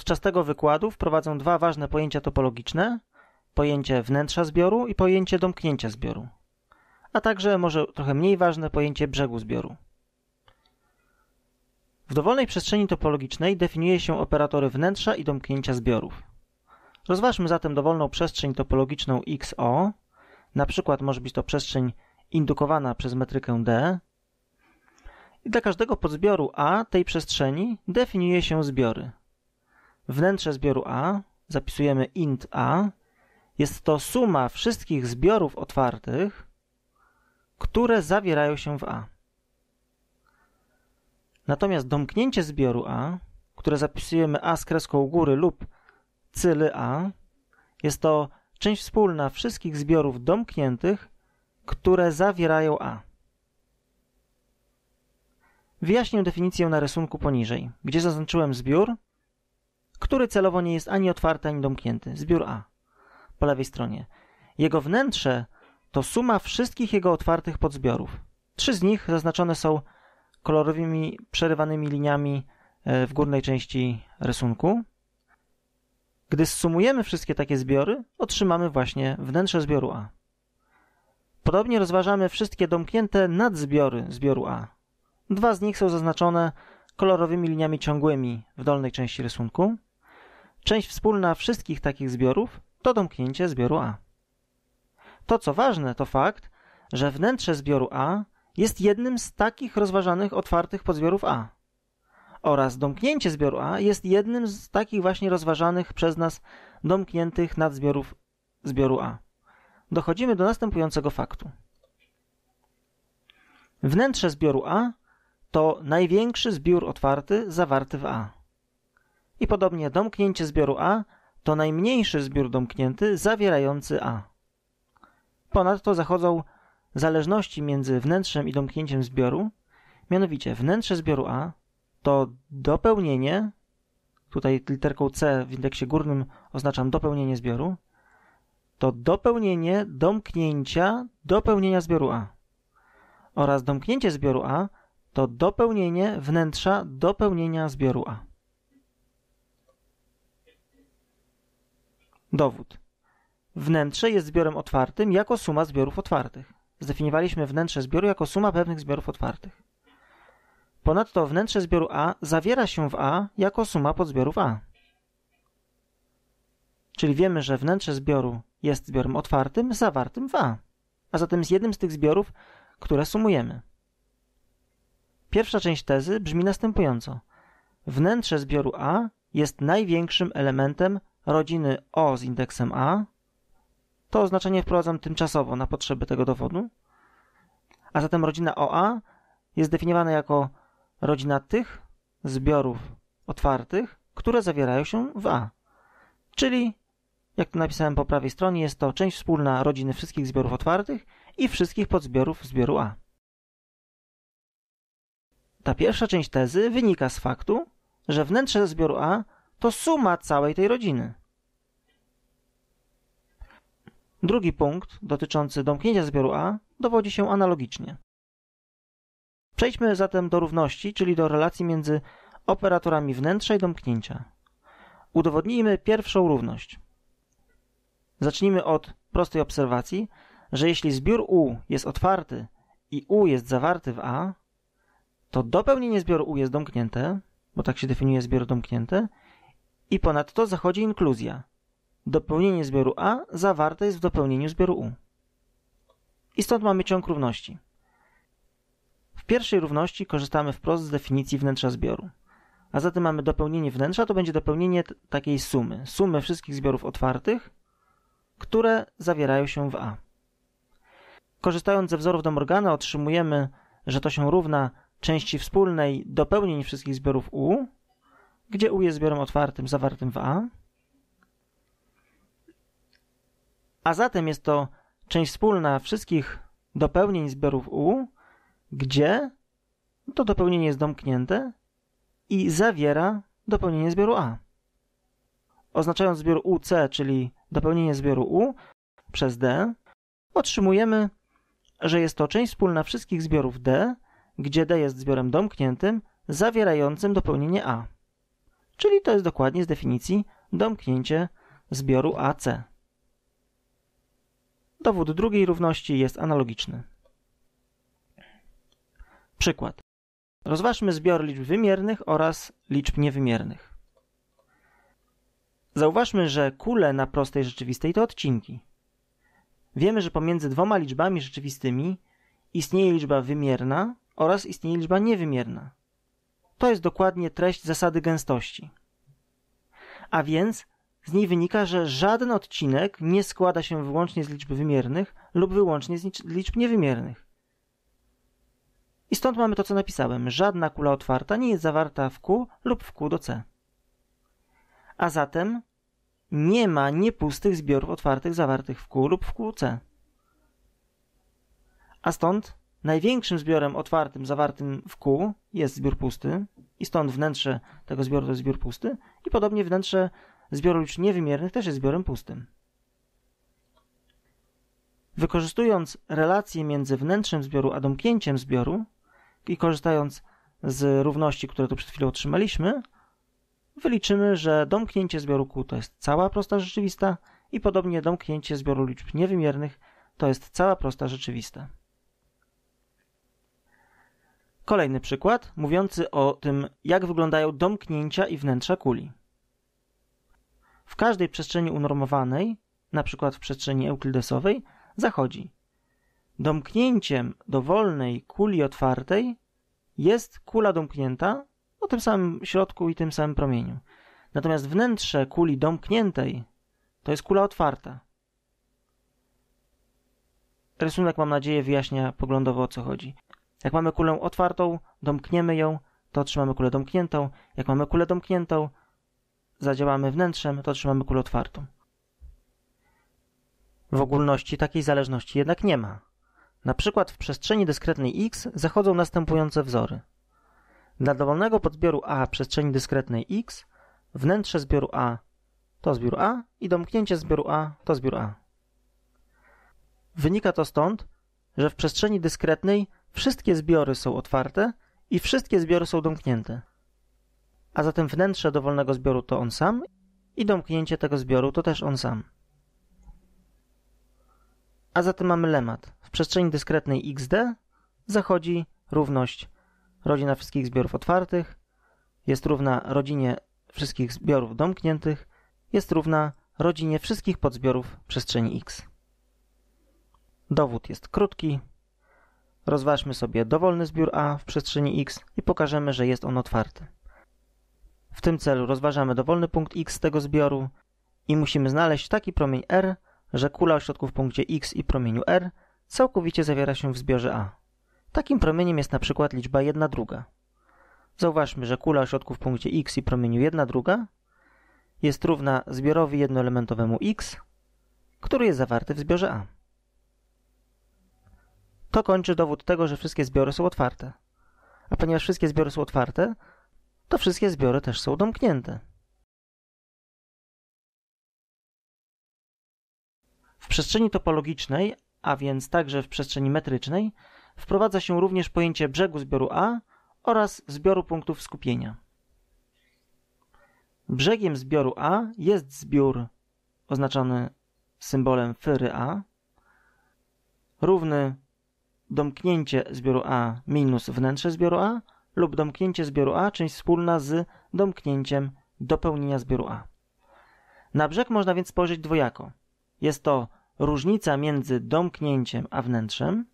Podczas tego wykładu wprowadzą dwa ważne pojęcia topologiczne: pojęcie wnętrza zbioru i pojęcie domknięcia zbioru, a także może trochę mniej ważne pojęcie brzegu zbioru. W dowolnej przestrzeni topologicznej definiuje się operatory wnętrza i domknięcia zbiorów. Rozważmy zatem dowolną przestrzeń topologiczną XO, na przykład może być to przestrzeń indukowana przez metrykę D. I dla każdego podzbioru A tej przestrzeni definiuje się zbiory wnętrze zbioru A, zapisujemy int A. Jest to suma wszystkich zbiorów otwartych, które zawierają się w A. Natomiast domknięcie zbioru A, które zapisujemy A z kreską góry lub cyly A, jest to część wspólna wszystkich zbiorów domkniętych, które zawierają A. Wyjaśnię definicję na rysunku poniżej, gdzie zaznaczyłem zbiór, który celowo nie jest ani otwarty, ani domknięty. Zbiór A po lewej stronie. Jego wnętrze to suma wszystkich jego otwartych podzbiorów. Trzy z nich zaznaczone są kolorowymi, przerywanymi liniami e, w górnej części rysunku. Gdy zsumujemy wszystkie takie zbiory, otrzymamy właśnie wnętrze zbioru A. Podobnie rozważamy wszystkie domknięte nadzbiory zbioru A. Dwa z nich są zaznaczone kolorowymi liniami ciągłymi w dolnej części rysunku. Część wspólna wszystkich takich zbiorów to domknięcie zbioru A. To co ważne to fakt, że wnętrze zbioru A jest jednym z takich rozważanych otwartych podzbiorów A oraz domknięcie zbioru A jest jednym z takich właśnie rozważanych przez nas domkniętych nadzbiorów zbioru A. Dochodzimy do następującego faktu. Wnętrze zbioru A to największy zbiór otwarty zawarty w A. I podobnie domknięcie zbioru A to najmniejszy zbiór domknięty zawierający A. Ponadto zachodzą zależności między wnętrzem i domknięciem zbioru, mianowicie wnętrze zbioru A to dopełnienie, tutaj literką C w indeksie górnym oznaczam dopełnienie zbioru, to dopełnienie domknięcia dopełnienia zbioru A oraz domknięcie zbioru A to dopełnienie wnętrza dopełnienia zbioru A. Dowód. Wnętrze jest zbiorem otwartym jako suma zbiorów otwartych. Zdefiniowaliśmy wnętrze zbioru jako suma pewnych zbiorów otwartych. Ponadto wnętrze zbioru A zawiera się w A jako suma podzbiorów A. Czyli wiemy, że wnętrze zbioru jest zbiorem otwartym zawartym w A, a zatem z jednym z tych zbiorów, które sumujemy. Pierwsza część tezy brzmi następująco. Wnętrze zbioru A jest największym elementem rodziny O z indeksem A, to oznaczenie wprowadzam tymczasowo na potrzeby tego dowodu. A zatem rodzina OA jest definiowana jako rodzina tych zbiorów otwartych, które zawierają się w A. Czyli, jak tu napisałem po prawej stronie, jest to część wspólna rodziny wszystkich zbiorów otwartych i wszystkich podzbiorów zbioru A. Ta pierwsza część tezy wynika z faktu, że wnętrze zbioru A to suma całej tej rodziny. Drugi punkt dotyczący domknięcia zbioru A dowodzi się analogicznie. Przejdźmy zatem do równości, czyli do relacji między operatorami wnętrza i domknięcia. Udowodnijmy pierwszą równość. Zacznijmy od prostej obserwacji, że jeśli zbiór U jest otwarty i U jest zawarty w A, to dopełnienie zbioru U jest domknięte, bo tak się definiuje zbiór domknięty, i ponadto zachodzi inkluzja. Dopełnienie zbioru A zawarte jest w dopełnieniu zbioru U. I stąd mamy ciąg równości. W pierwszej równości korzystamy wprost z definicji wnętrza zbioru. A zatem mamy dopełnienie wnętrza, to będzie dopełnienie takiej sumy. Sumy wszystkich zbiorów otwartych, które zawierają się w A. Korzystając ze wzorów de Morgana otrzymujemy, że to się równa części wspólnej dopełnień wszystkich zbiorów U gdzie U jest zbiorem otwartym zawartym w A, a zatem jest to część wspólna wszystkich dopełnień zbiorów U, gdzie to dopełnienie jest domknięte i zawiera dopełnienie zbioru A. Oznaczając zbiór UC, czyli dopełnienie zbioru U przez D, otrzymujemy, że jest to część wspólna wszystkich zbiorów D, gdzie D jest zbiorem domkniętym, zawierającym dopełnienie A. Czyli to jest dokładnie z definicji domknięcie zbioru AC. Dowód drugiej równości jest analogiczny. Przykład. Rozważmy zbior liczb wymiernych oraz liczb niewymiernych. Zauważmy, że kule na prostej rzeczywistej to odcinki. Wiemy, że pomiędzy dwoma liczbami rzeczywistymi istnieje liczba wymierna oraz istnieje liczba niewymierna. To jest dokładnie treść zasady gęstości. A więc z niej wynika, że żaden odcinek nie składa się wyłącznie z liczb wymiernych lub wyłącznie z liczb niewymiernych. I stąd mamy to, co napisałem. Żadna kula otwarta nie jest zawarta w Q lub w Q do C. A zatem nie ma niepustych zbiorów otwartych zawartych w Q lub w QC. A stąd Największym zbiorem otwartym zawartym w kół jest zbiór pusty i stąd wnętrze tego zbioru to jest zbiór pusty i podobnie wnętrze zbioru liczb niewymiernych też jest zbiorem pustym. Wykorzystując relacje między wnętrzem zbioru a domknięciem zbioru i korzystając z równości, które tu przed chwilą otrzymaliśmy, wyliczymy, że domknięcie zbioru kół to jest cała prosta rzeczywista i podobnie domknięcie zbioru liczb niewymiernych to jest cała prosta rzeczywista. Kolejny przykład, mówiący o tym, jak wyglądają domknięcia i wnętrza kuli. W każdej przestrzeni unormowanej, np. w przestrzeni euklidesowej, zachodzi. Domknięciem dowolnej kuli otwartej jest kula domknięta o tym samym środku i tym samym promieniu. Natomiast wnętrze kuli domkniętej to jest kula otwarta. Rysunek, mam nadzieję, wyjaśnia poglądowo o co chodzi. Jak mamy kulę otwartą, domkniemy ją, to trzymamy kulę domkniętą. Jak mamy kulę domkniętą, zadziałamy wnętrzem, to trzymamy kulę otwartą. W ogólności takiej zależności jednak nie ma. Na przykład w przestrzeni dyskretnej x zachodzą następujące wzory. Dla dowolnego podzbioru A przestrzeni dyskretnej x wnętrze zbioru A to zbiór A i domknięcie zbioru A to zbiór A. Wynika to stąd, że w przestrzeni dyskretnej Wszystkie zbiory są otwarte i wszystkie zbiory są domknięte. A zatem wnętrze dowolnego zbioru to on sam i domknięcie tego zbioru to też on sam. A zatem mamy lemat. W przestrzeni dyskretnej XD zachodzi równość rodzina wszystkich zbiorów otwartych, jest równa rodzinie wszystkich zbiorów domkniętych, jest równa rodzinie wszystkich podzbiorów przestrzeni X. Dowód jest krótki, Rozważmy sobie dowolny zbiór A w przestrzeni x i pokażemy, że jest on otwarty. W tym celu rozważamy dowolny punkt x tego zbioru i musimy znaleźć taki promień R, że kula o środku w punkcie x i promieniu R całkowicie zawiera się w zbiorze A. Takim promieniem jest na przykład liczba 1 druga. Zauważmy, że kula o środku w punkcie x i promieniu 1 druga jest równa zbiorowi jednoelementowemu x, który jest zawarty w zbiorze A. To kończy dowód tego, że wszystkie zbiory są otwarte. A ponieważ wszystkie zbiory są otwarte, to wszystkie zbiory też są domknięte. W przestrzeni topologicznej, a więc także w przestrzeni metrycznej, wprowadza się również pojęcie brzegu zbioru A oraz zbioru punktów skupienia. Brzegiem zbioru A jest zbiór oznaczony symbolem fyry A, równy domknięcie zbioru A minus wnętrze zbioru A lub domknięcie zbioru A część wspólna z domknięciem dopełnienia zbioru A. Na brzeg można więc spojrzeć dwojako. Jest to różnica między domknięciem a wnętrzem.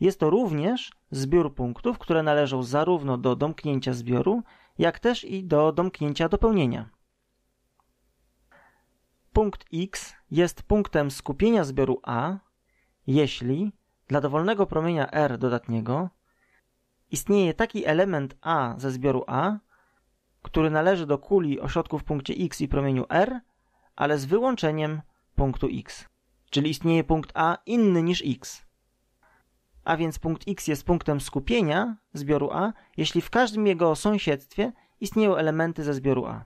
Jest to również zbiór punktów, które należą zarówno do domknięcia zbioru, jak też i do domknięcia dopełnienia. Punkt X jest punktem skupienia zbioru A, jeśli dla dowolnego promienia R dodatniego istnieje taki element A ze zbioru A, który należy do kuli o środku w punkcie X i promieniu R, ale z wyłączeniem punktu X. Czyli istnieje punkt A inny niż X. A więc punkt X jest punktem skupienia zbioru A, jeśli w każdym jego sąsiedztwie istnieją elementy ze zbioru A.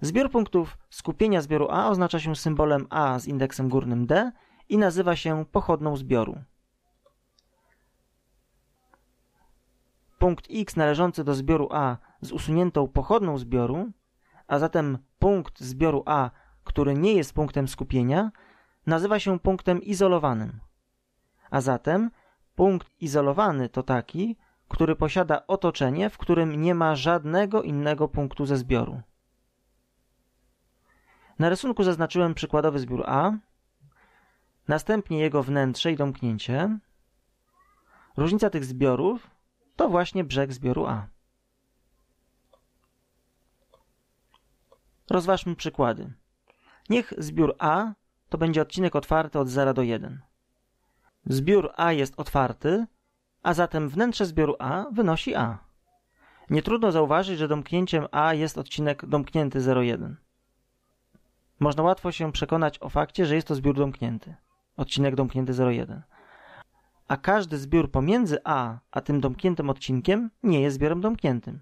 Zbiór punktów skupienia zbioru A oznacza się symbolem A z indeksem górnym D i nazywa się pochodną zbioru. Punkt X należący do zbioru A z usuniętą pochodną zbioru, a zatem punkt zbioru A, który nie jest punktem skupienia, nazywa się punktem izolowanym. A zatem punkt izolowany to taki, który posiada otoczenie, w którym nie ma żadnego innego punktu ze zbioru. Na rysunku zaznaczyłem przykładowy zbiór A, następnie jego wnętrze i domknięcie. Różnica tych zbiorów to właśnie brzeg zbioru A. Rozważmy przykłady. Niech zbiór A to będzie odcinek otwarty od 0 do 1. Zbiór A jest otwarty, a zatem wnętrze zbioru A wynosi A. Nie trudno zauważyć, że domknięciem A jest odcinek domknięty 01. Można łatwo się przekonać o fakcie, że jest to zbiór domknięty odcinek domknięty 01. A każdy zbiór pomiędzy A a tym domkniętym odcinkiem nie jest zbiorem domkniętym.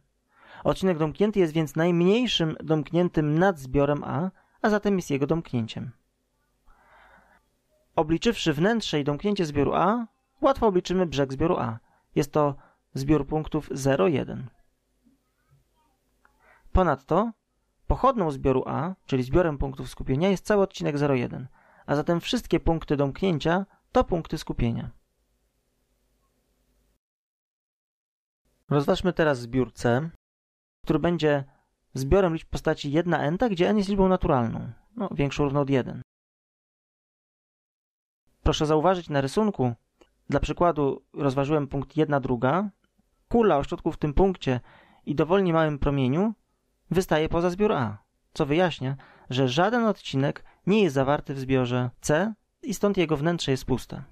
Odcinek domknięty jest więc najmniejszym domkniętym nad zbiorem A, a zatem jest jego domknięciem. Obliczywszy wnętrze i domknięcie zbioru A, łatwo obliczymy brzeg zbioru A. Jest to zbiór punktów 0,1. Ponadto pochodną zbioru A, czyli zbiorem punktów skupienia, jest cały odcinek 0,1 a zatem wszystkie punkty domknięcia to punkty skupienia. Rozważmy teraz zbiór C, który będzie zbiorem liczb postaci 1 n, gdzie n jest liczbą naturalną, no, większą równą od 1. Proszę zauważyć na rysunku, dla przykładu rozważyłem punkt 1 2 kula o środku w tym punkcie i dowolnie małym promieniu wystaje poza zbiór A, co wyjaśnia, że żaden odcinek nie jest zawarty w zbiorze C i stąd jego wnętrze jest puste.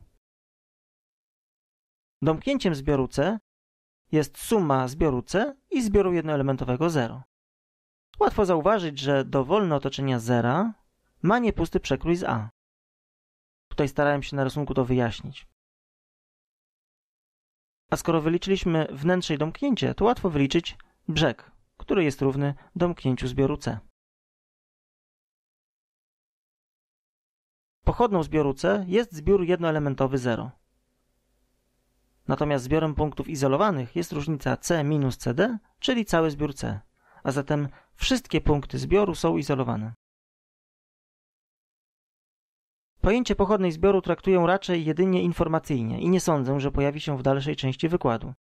Domknięciem zbioru C jest suma zbioru C i zbioru jednoelementowego 0. Łatwo zauważyć, że dowolne otoczenie zera ma niepusty przekrój z A. Tutaj starałem się na rysunku to wyjaśnić. A skoro wyliczyliśmy wnętrze i domknięcie, to łatwo wyliczyć brzeg, który jest równy domknięciu zbioru C. pochodną zbioru C jest zbiór jednoelementowy 0. Natomiast zbiorem punktów izolowanych jest różnica C minus CD, czyli cały zbiór C. A zatem wszystkie punkty zbioru są izolowane. Pojęcie pochodnej zbioru traktuję raczej jedynie informacyjnie i nie sądzę, że pojawi się w dalszej części wykładu.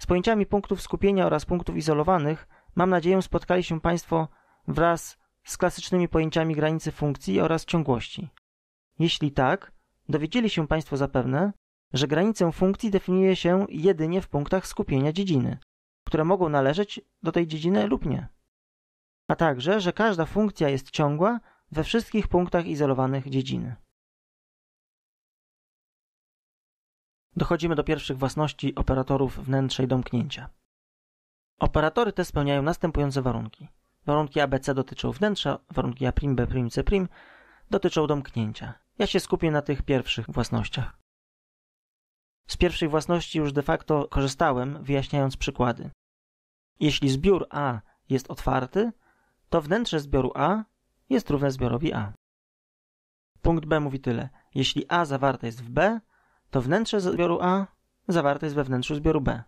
Z pojęciami punktów skupienia oraz punktów izolowanych mam nadzieję spotkali się Państwo wraz z klasycznymi pojęciami granicy funkcji oraz ciągłości. Jeśli tak, dowiedzieli się Państwo zapewne, że granicę funkcji definiuje się jedynie w punktach skupienia dziedziny, które mogą należeć do tej dziedziny lub nie. A także, że każda funkcja jest ciągła we wszystkich punktach izolowanych dziedziny. Dochodzimy do pierwszych własności operatorów wnętrza i domknięcia. Operatory te spełniają następujące warunki. Warunki ABC dotyczą wnętrza, warunki A', B', C', dotyczą domknięcia. Ja się skupię na tych pierwszych własnościach. Z pierwszej własności już de facto korzystałem, wyjaśniając przykłady. Jeśli zbiór A jest otwarty, to wnętrze zbioru A jest równe zbiorowi A. Punkt B mówi tyle. Jeśli A zawarte jest w B, to wnętrze zbioru A zawarte jest we wnętrzu zbioru B.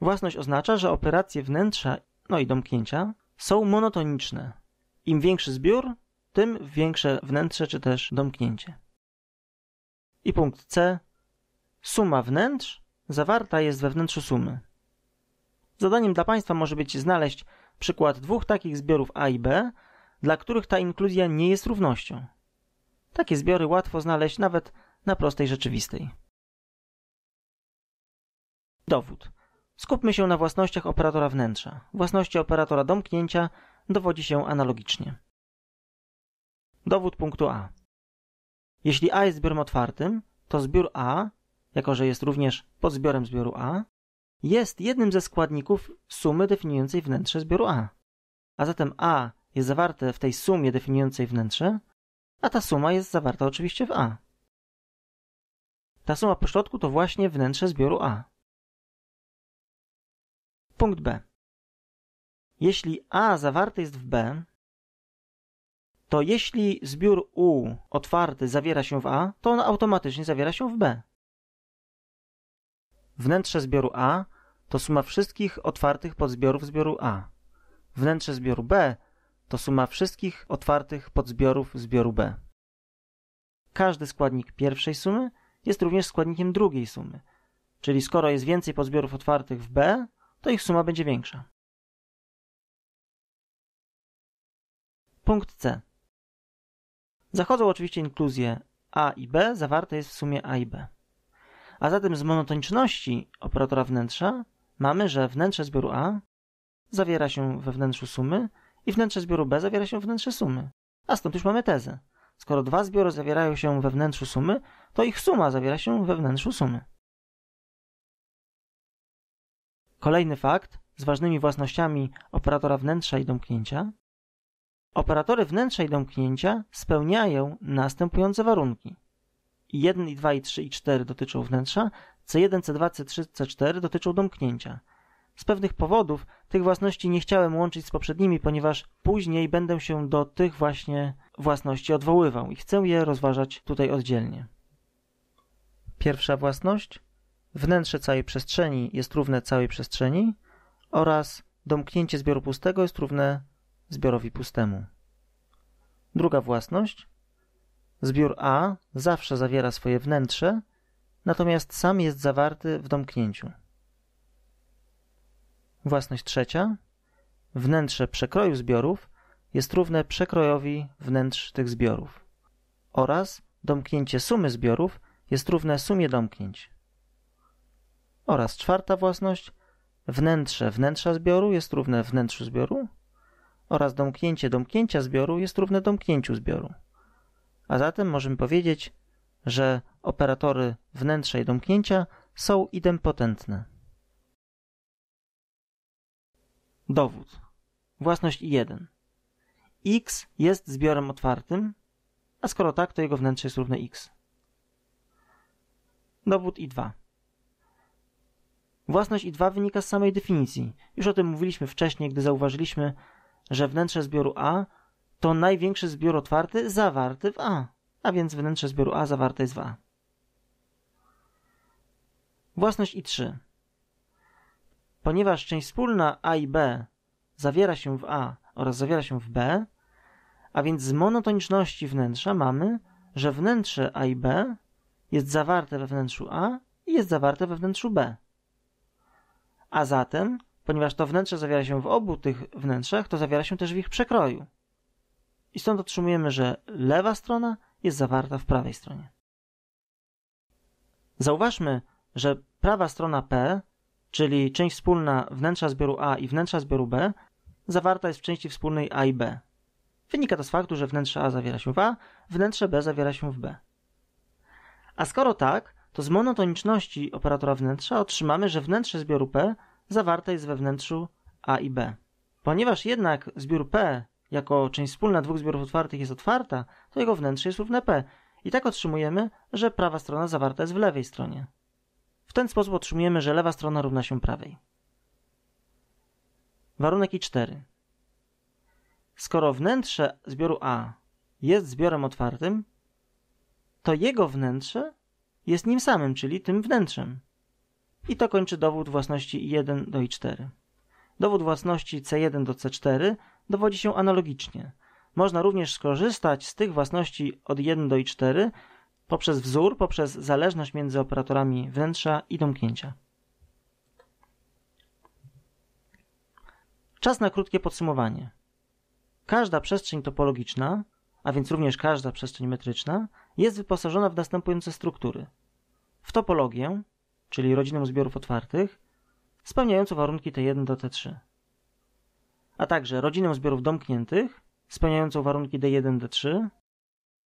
Własność oznacza, że operacje wnętrza, no i domknięcia, są monotoniczne. Im większy zbiór, tym większe wnętrze czy też domknięcie. I punkt C. Suma wnętrz zawarta jest we wnętrzu sumy. Zadaniem dla Państwa może być znaleźć przykład dwóch takich zbiorów A i B, dla których ta inkluzja nie jest równością. Takie zbiory łatwo znaleźć nawet na prostej rzeczywistej. Dowód. Skupmy się na własnościach operatora wnętrza. Własności operatora domknięcia dowodzi się analogicznie. Dowód punktu A. Jeśli A jest zbiorem otwartym, to zbiór A, jako że jest również podzbiorem zbioru A, jest jednym ze składników sumy definiującej wnętrze zbioru A. A zatem A jest zawarte w tej sumie definiującej wnętrze, a ta suma jest zawarta oczywiście w A. Ta suma pośrodku to właśnie wnętrze zbioru A. Punkt B. Jeśli A zawarte jest w B, to jeśli zbiór U otwarty zawiera się w A, to on automatycznie zawiera się w B. Wnętrze zbioru A to suma wszystkich otwartych podzbiorów zbioru A. Wnętrze zbioru B to suma wszystkich otwartych podzbiorów zbioru B. Każdy składnik pierwszej sumy jest również składnikiem drugiej sumy, czyli skoro jest więcej podzbiorów otwartych w B, to ich suma będzie większa. Punkt C. Zachodzą oczywiście inkluzje A i B, zawarte jest w sumie A i B. A zatem z monotoniczności operatora wnętrza mamy, że wnętrze zbioru A zawiera się we wnętrzu sumy i wnętrze zbioru B zawiera się w wnętrze sumy. A stąd już mamy tezę. Skoro dwa zbiory zawierają się we wnętrzu sumy, to ich suma zawiera się we wnętrzu sumy. Kolejny fakt z ważnymi własnościami operatora wnętrza i domknięcia Operatory wnętrza i domknięcia spełniają następujące warunki. 1 i 2 i 3 i 4 dotyczą wnętrza, C1, C2, C3, C4 dotyczą domknięcia. Z pewnych powodów tych własności nie chciałem łączyć z poprzednimi, ponieważ później będę się do tych właśnie własności odwoływał i chcę je rozważać tutaj oddzielnie. Pierwsza własność wnętrze całej przestrzeni jest równe całej przestrzeni oraz domknięcie zbioru pustego jest równe zbiorowi pustemu. Druga własność. Zbiór A zawsze zawiera swoje wnętrze, natomiast sam jest zawarty w domknięciu. Własność trzecia. Wnętrze przekroju zbiorów jest równe przekrojowi wnętrz tych zbiorów oraz domknięcie sumy zbiorów jest równe sumie domknięć. Oraz czwarta własność. Wnętrze wnętrza zbioru jest równe wnętrzu zbioru oraz domknięcie domknięcia zbioru jest równe domknięciu zbioru. A zatem możemy powiedzieć, że operatory wnętrza i domknięcia są idempotentne. Dowód. Własność I1. X jest zbiorem otwartym, a skoro tak, to jego wnętrze jest równe X. Dowód I2. Własność I2 wynika z samej definicji. Już o tym mówiliśmy wcześniej, gdy zauważyliśmy, że wnętrze zbioru A to największy zbiór otwarty zawarty w A, a więc wnętrze zbioru A zawarte jest w A. Własność I3. Ponieważ część wspólna A i B zawiera się w A oraz zawiera się w B, a więc z monotoniczności wnętrza mamy, że wnętrze A i B jest zawarte we wnętrzu A i jest zawarte we wnętrzu B. A zatem Ponieważ to wnętrze zawiera się w obu tych wnętrzach, to zawiera się też w ich przekroju. I stąd otrzymujemy, że lewa strona jest zawarta w prawej stronie. Zauważmy, że prawa strona P, czyli część wspólna wnętrza zbioru A i wnętrza zbioru B, zawarta jest w części wspólnej A i B. Wynika to z faktu, że wnętrze A zawiera się w A, wnętrze B zawiera się w B. A skoro tak, to z monotoniczności operatora wnętrza otrzymamy, że wnętrze zbioru P zawartej z we wnętrzu A i B. Ponieważ jednak zbiór P jako część wspólna dwóch zbiorów otwartych jest otwarta, to jego wnętrze jest równe P. I tak otrzymujemy, że prawa strona zawarta jest w lewej stronie. W ten sposób otrzymujemy, że lewa strona równa się prawej. Warunek I4. Skoro wnętrze zbioru A jest zbiorem otwartym, to jego wnętrze jest nim samym, czyli tym wnętrzem. I to kończy dowód własności 1 do I4. Dowód własności C1 do C4 dowodzi się analogicznie. Można również skorzystać z tych własności od 1 do I4 poprzez wzór, poprzez zależność między operatorami wnętrza i domknięcia. Czas na krótkie podsumowanie. Każda przestrzeń topologiczna, a więc również każda przestrzeń metryczna, jest wyposażona w następujące struktury: w topologię, czyli rodziną zbiorów otwartych, spełniającą warunki T1 do T3, a także rodziną zbiorów domkniętych, spełniającą warunki D1, D3.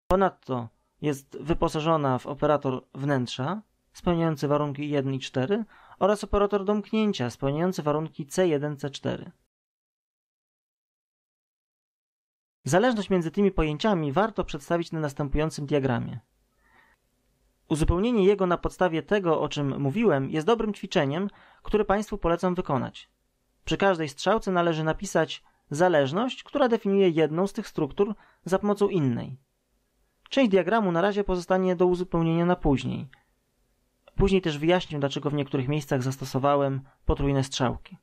Ponadto jest wyposażona w operator wnętrza, spełniający warunki 1 i 4 oraz operator domknięcia, spełniający warunki C1, C4. Zależność między tymi pojęciami warto przedstawić na następującym diagramie. Uzupełnienie jego na podstawie tego, o czym mówiłem, jest dobrym ćwiczeniem, które Państwu polecam wykonać. Przy każdej strzałce należy napisać zależność, która definiuje jedną z tych struktur za pomocą innej. Część diagramu na razie pozostanie do uzupełnienia na później. Później też wyjaśnię, dlaczego w niektórych miejscach zastosowałem potrójne strzałki.